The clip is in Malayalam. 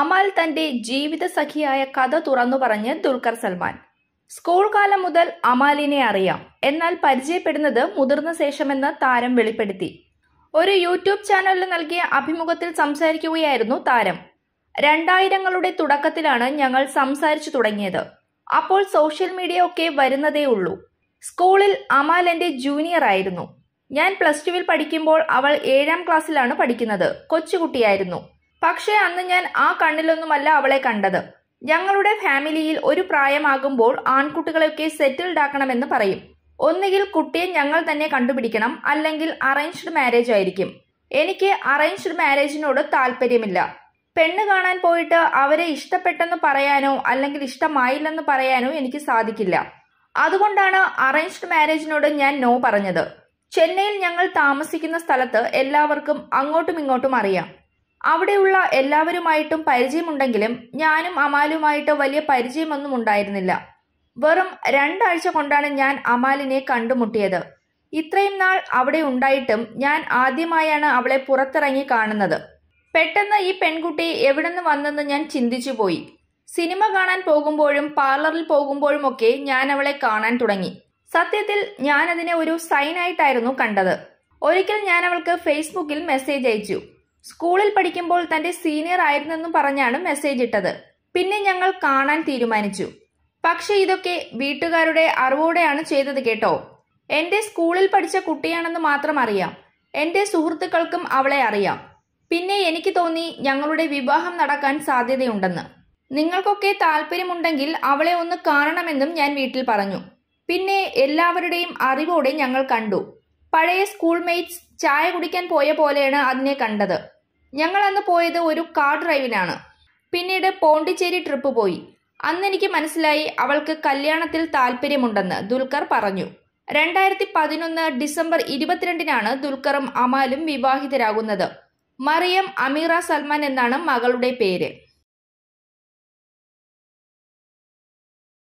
അമാൽ തന്റെ ജീവിത സഖിയായ കഥ തുറന്നു പറഞ്ഞ് ദുൽഖർ സൽമാൻ സ്കൂൾ കാലം മുതൽ അമാലിനെ അറിയാം എന്നാൽ പരിചയപ്പെടുന്നത് മുതിർന്ന ശേഷമെന്ന് താരം വെളിപ്പെടുത്തി ഒരു യൂട്യൂബ് ചാനലിൽ നൽകിയ അഭിമുഖത്തിൽ സംസാരിക്കുകയായിരുന്നു താരം രണ്ടായിരങ്ങളുടെ തുടക്കത്തിലാണ് ഞങ്ങൾ സംസാരിച്ചു തുടങ്ങിയത് അപ്പോൾ സോഷ്യൽ മീഡിയ ഒക്കെ വരുന്നതേ ഉള്ളൂ സ്കൂളിൽ അമാൽ എന്റെ ജൂനിയർ ആയിരുന്നു ഞാൻ പ്ലസ് ടുവിൽ പഠിക്കുമ്പോൾ അവൾ ഏഴാം ക്ലാസ്സിലാണ് പഠിക്കുന്നത് കൊച്ചുകുട്ടിയായിരുന്നു പക്ഷേ അന്ന് ഞാൻ ആ കണ്ണിലൊന്നുമല്ല അവളെ കണ്ടത് ഞങ്ങളുടെ ഫാമിലിയിൽ ഒരു പ്രായമാകുമ്പോൾ ആൺകുട്ടികളെയൊക്കെ സെറ്റിൽഡ് ആക്കണമെന്ന് പറയും ഒന്നുകിൽ കുട്ടിയെ ഞങ്ങൾ തന്നെ കണ്ടുപിടിക്കണം അല്ലെങ്കിൽ അറേഞ്ച്ഡ് മാരേജ് ആയിരിക്കും എനിക്ക് അറേഞ്ച്ഡ് മാരേജിനോട് താല്പര്യമില്ല പെണ്ണ് കാണാൻ പോയിട്ട് അവരെ ഇഷ്ടപ്പെട്ടെന്ന് പറയാനോ അല്ലെങ്കിൽ ഇഷ്ടമായില്ലെന്ന് പറയാനോ എനിക്ക് സാധിക്കില്ല അതുകൊണ്ടാണ് അറേഞ്ച്ഡ് മാരേജിനോട് ഞാൻ നോ പറഞ്ഞത് ചെന്നൈയിൽ ഞങ്ങൾ താമസിക്കുന്ന സ്ഥലത്ത് എല്ലാവർക്കും അങ്ങോട്ടും ഇങ്ങോട്ടും അറിയാം അവിടെയുള്ള എല്ലാവരുമായിട്ടും പരിചയമുണ്ടെങ്കിലും ഞാനും അമാലുമായിട്ട് വലിയ പരിചയമൊന്നും ഉണ്ടായിരുന്നില്ല വെറും രണ്ടാഴ്ച കൊണ്ടാണ് ഞാൻ അമാലിനെ കണ്ടുമുട്ടിയത് ഇത്രയും നാൾ അവിടെ ഉണ്ടായിട്ടും ഞാൻ ആദ്യമായാണ് അവളെ പുറത്തിറങ്ങി കാണുന്നത് പെട്ടെന്ന് ഈ പെൺകുട്ടി എവിടെന്ന് വന്നെന്ന് ഞാൻ ചിന്തിച്ചു പോയി സിനിമ കാണാൻ പോകുമ്പോഴും പാർലറിൽ പോകുമ്പോഴുമൊക്കെ ഞാൻ അവളെ കാണാൻ തുടങ്ങി സത്യത്തിൽ ഞാനതിനെ ഒരു സൈനായിട്ടായിരുന്നു കണ്ടത് ഒരിക്കൽ ഞാൻ അവൾക്ക് ഫേസ്ബുക്കിൽ മെസ്സേജ് അയച്ചു സ്കൂളിൽ പഠിക്കുമ്പോൾ തന്റെ സീനിയർ ആയിരുന്നെന്നും പറഞ്ഞാണ് മെസ്സേജ് ഇട്ടത് പിന്നെ ഞങ്ങൾ കാണാൻ തീരുമാനിച്ചു പക്ഷെ ഇതൊക്കെ വീട്ടുകാരുടെ അറിവോടെയാണ് ചെയ്തത് കേട്ടോ എന്റെ സ്കൂളിൽ പഠിച്ച കുട്ടിയാണെന്ന് മാത്രം അറിയാം എന്റെ സുഹൃത്തുക്കൾക്കും അവളെ അറിയാം പിന്നെ എനിക്ക് തോന്നി ഞങ്ങളുടെ വിവാഹം നടക്കാൻ സാധ്യതയുണ്ടെന്ന് നിങ്ങൾക്കൊക്കെ താല്പര്യമുണ്ടെങ്കിൽ അവളെ ഒന്ന് കാണണമെന്നും ഞാൻ വീട്ടിൽ പറഞ്ഞു പിന്നെ എല്ലാവരുടെയും അറിവോടെ ഞങ്ങൾ കണ്ടു പഴയ സ്കൂൾമേറ്റ്സ് ചായ കുടിക്കാൻ പോയ പോലെയാണ് അതിനെ കണ്ടത് ഞങ്ങൾ അന്ന് പോയത് ഒരു കാർ ഡ്രൈവിനാണ് പിന്നീട് പോണ്ടിച്ചേരി ട്രിപ്പ് പോയി അന്ന് എനിക്ക് മനസ്സിലായി അവൾക്ക് കല്യാണത്തിൽ താല്പര്യമുണ്ടെന്ന് ദുൽഖർ പറഞ്ഞു രണ്ടായിരത്തി പതിനൊന്ന് ഡിസംബർ ഇരുപത്തിരണ്ടിനാണ് ദുൽഖറും അമാലും വിവാഹിതരാകുന്നത് മറിയം അമീറ സൽമാൻ എന്നാണ് മകളുടെ പേര്